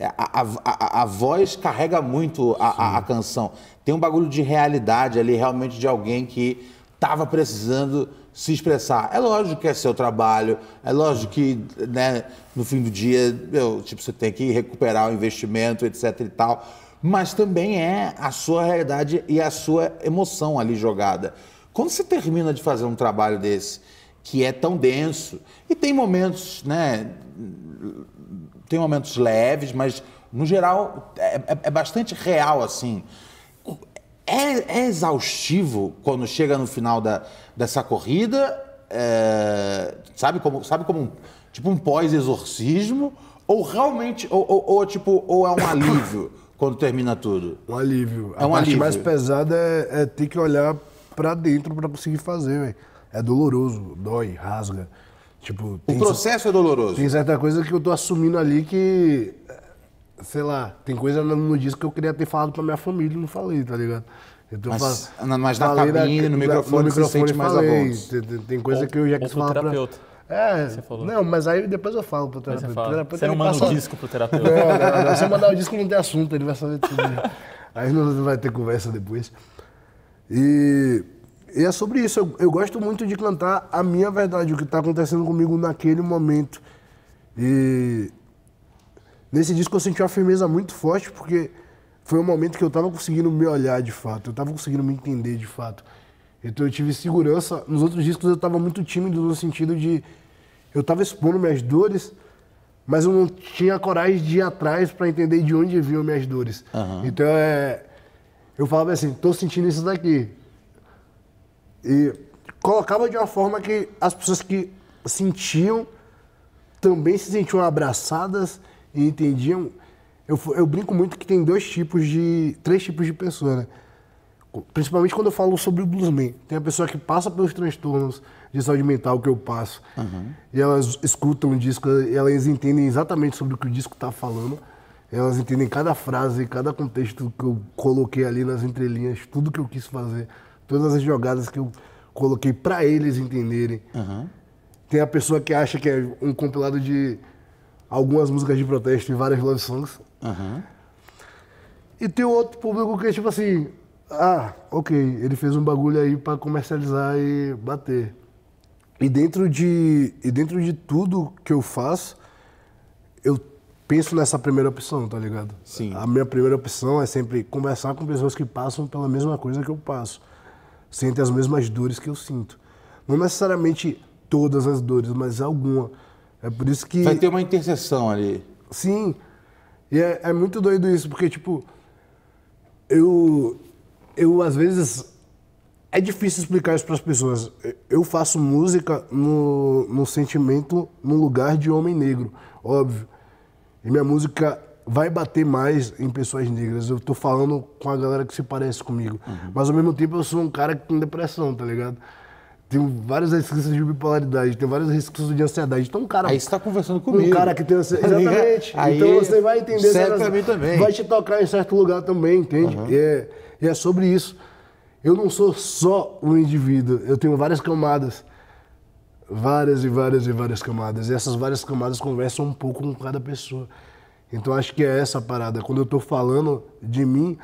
É, a, a, a, voz carrega muito a, a, canção. Tem um bagulho de realidade ali, realmente, de alguém que estava precisando se expressar. É lógico que é seu trabalho, é lógico que né, no fim do dia meu, tipo, você tem que recuperar o investimento, etc e tal. Mas também é a sua realidade e a sua emoção ali jogada. Quando você termina de fazer um trabalho desse, que é tão denso, e tem momentos, né, tem momentos leves, mas no geral é, é, é bastante real assim. É, é, exaustivo quando chega no final da, dessa corrida, é, sabe como sabe como um, tipo um pós-exorcismo ou realmente ou, ou, ou, tipo ou é um alívio quando termina tudo? Um alívio. É um A parte mais pesada é, é, ter que olhar para dentro para conseguir fazer, véio. É doloroso, dói, rasga. Tipo, o processo é doloroso. Tem certa coisa que eu tô assumindo ali que. Eh, sei lá, tem coisa no disco que eu queria ter falado pra minha família e não falei, tá ligado? mas, falando, mas na cabine, da, no microfone, no microfone mais falei, tem, tem, coisa ou, que eu já quis falar terapeuta. Pra... É, você falou. não, mas aí depois eu falo pro terapeuta. Você, terapeuta você não manda passa... o disco pro terapeuta. Não, é, não, não. Se eu mandar o disco não tem assunto, ele vai saber tudo. aí não vai ter conversa depois. E... E é sobre isso. Eu, eu, gosto muito de cantar a minha verdade, o que está acontecendo comigo naquele momento. E nesse disco eu senti uma firmeza muito forte, porque foi um momento que eu estava conseguindo me olhar de fato, eu estava conseguindo me entender de fato. Então eu tive segurança. Nos outros discos eu estava muito tímido no sentido de eu estava expondo minhas dores, mas eu não tinha coragem de ir atrás para entender de onde vinham minhas dores. Uhum. Então é, eu falava assim, estou sentindo isso daqui, e colocava de uma forma que as pessoas que sentiam também se sentiam abraçadas e entendiam. Eu, eu brinco muito que tem dois tipos de. três tipos de pessoa, né? Principalmente quando eu falo sobre o bluesman. Tem a pessoa que passa pelos transtornos de saúde mental que eu passo. Uhum. E elas escutam o disco, elas entendem exatamente sobre o que o disco está falando. Elas entendem cada frase, cada contexto que eu coloquei ali nas entrelinhas, tudo que eu quis fazer. Todas as jogadas que eu coloquei para eles entenderem. Uhum. Tem a pessoa que acha que é um compilado de algumas músicas de protesto e várias love songs. Uhum. E tem outro público que é tipo assim, ah, ok, ele fez um bagulho aí para comercializar e bater. E dentro de e dentro de tudo que eu faço, eu penso nessa primeira opção, tá ligado? Sim. A minha primeira opção é sempre conversar com pessoas que passam pela mesma coisa que eu passo sente as mesmas dores que eu sinto. Não necessariamente todas as dores, mas alguma. É por isso que. Vai ter uma interseção ali. Sim. E é, é muito doido isso, porque, tipo, eu. Eu, às vezes. É difícil explicar isso para as pessoas. Eu faço música no, no sentimento, no lugar de homem negro, óbvio. E minha música vai bater mais em pessoas negras. Eu tô falando com a galera que se parece comigo. Uhum. Mas ao mesmo tempo eu sou um cara que tem depressão, tá ligado? Tenho várias resquícios de bipolaridade, tenho várias resquícios de ansiedade. Então, um cara. Aí você tá conversando comigo. Um cara que tem ansiedade. Exatamente. Aí, então você vai entender. Serve pra mim também. Vai te tocar em certo lugar também, entende? Uhum. E, é, e é sobre isso. Eu não sou só um indivíduo, eu tenho várias camadas várias e várias e várias camadas. E essas várias camadas conversam um pouco com cada pessoa. Então acho que é essa parada. Quando eu estou falando de mim,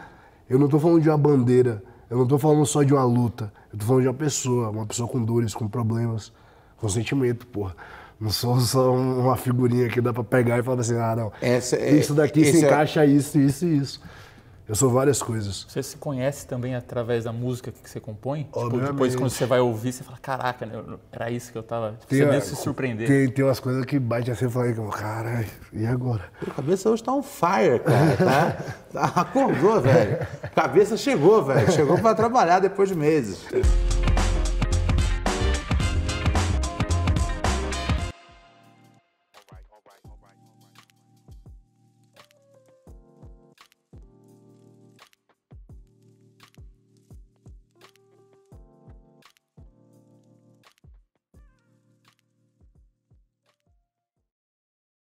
eu não estou falando de uma bandeira, eu não estou falando só de uma luta, eu estou falando de uma pessoa, uma pessoa com dores, com problemas, com sentimento, porra. Não sou só uma figurinha que dá para pegar e falar assim, ah, não. Essa, é isso daqui se é encaixa é... isso, isso e isso. Eu sou várias coisas. Você se conhece também através da música que você compõe? Tipo, depois quando você vai ouvir, você fala, caraca, né, era isso que eu tava. Tem você a, mesmo se surpreender. Tem, tem umas coisas que bate assim, e fala, caralho, e agora? A cabeça hoje tá on fire, cara, tá? Acordou, velho. Cabeça chegou, velho. Chegou para trabalhar depois de meses.